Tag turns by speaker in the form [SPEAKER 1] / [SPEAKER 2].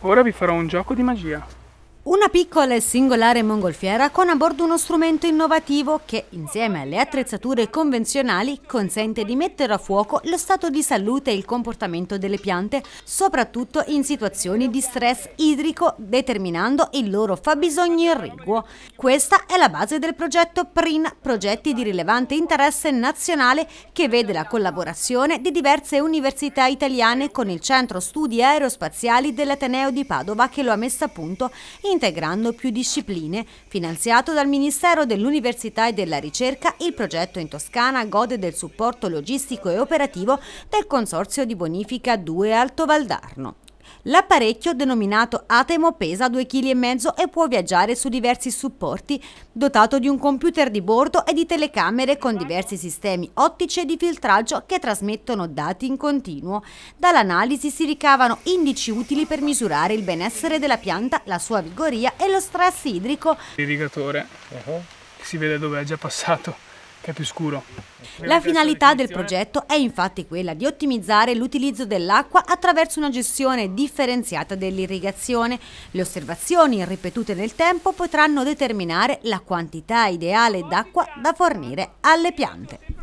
[SPEAKER 1] Ora vi farò un gioco di magia.
[SPEAKER 2] Una piccola e singolare mongolfiera con a bordo uno strumento innovativo che, insieme alle attrezzature convenzionali, consente di mettere a fuoco lo stato di salute e il comportamento delle piante, soprattutto in situazioni di stress idrico, determinando il loro fabbisogno irriguo. Questa è la base del progetto PRIN, progetti di rilevante interesse nazionale che vede la collaborazione di diverse università italiane con il Centro Studi Aerospaziali dell'Ateneo di Padova che lo ha messo a punto in integrando più discipline. Finanziato dal Ministero dell'Università e della Ricerca, il progetto in Toscana gode del supporto logistico e operativo del Consorzio di Bonifica 2 Alto Valdarno. L'apparecchio, denominato Atemo, pesa 2,5 kg e può viaggiare su diversi supporti, dotato di un computer di bordo e di telecamere con diversi sistemi ottici e di filtraggio che trasmettono dati in continuo. Dall'analisi si ricavano indici utili per misurare il benessere della pianta, la sua vigoria e lo stress idrico.
[SPEAKER 1] L'irrigatore, uh -huh. si vede dove è già passato che è più scuro. La finalità del
[SPEAKER 2] progetto è infatti quella di ottimizzare l'utilizzo dell'acqua attraverso una gestione differenziata dell'irrigazione. Le osservazioni ripetute nel tempo potranno determinare la quantità ideale d'acqua da fornire alle piante.